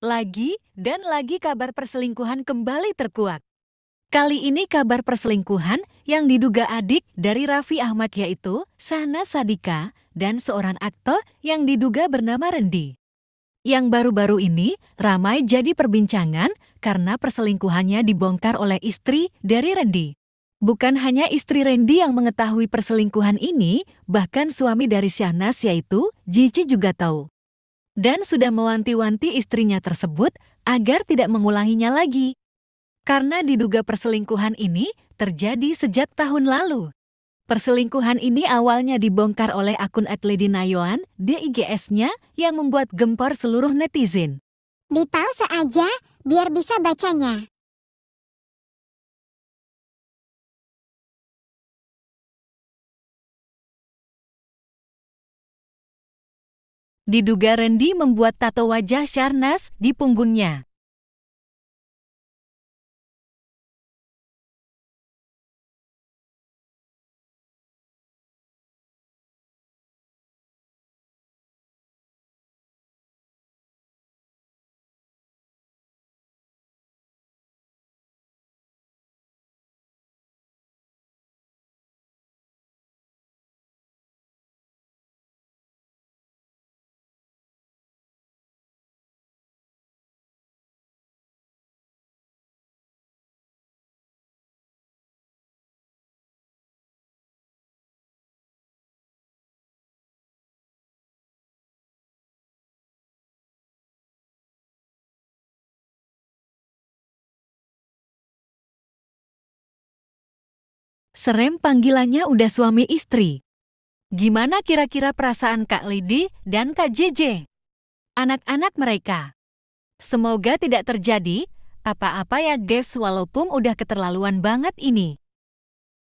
Lagi dan lagi kabar perselingkuhan kembali terkuak. Kali ini kabar perselingkuhan yang diduga adik dari Raffi Ahmad yaitu Sana Sadika dan seorang aktor yang diduga bernama Rendi. Yang baru-baru ini ramai jadi perbincangan karena perselingkuhannya dibongkar oleh istri dari Rendi. Bukan hanya istri Rendi yang mengetahui perselingkuhan ini, bahkan suami dari Syahnas yaitu Jici juga tahu dan sudah mewanti-wanti istrinya tersebut agar tidak mengulanginya lagi. Karena diduga perselingkuhan ini terjadi sejak tahun lalu. Perselingkuhan ini awalnya dibongkar oleh akun Atledi Nayoan, di IGS-nya yang membuat gempar seluruh netizen. Dipause aja biar bisa bacanya. Diduga Randy membuat tato wajah Sharnas di punggungnya. serem panggilannya udah suami istri. Gimana kira-kira perasaan Kak Lidi dan Kak JJ? Anak-anak mereka. Semoga tidak terjadi apa-apa ya guys walaupun udah keterlaluan banget ini.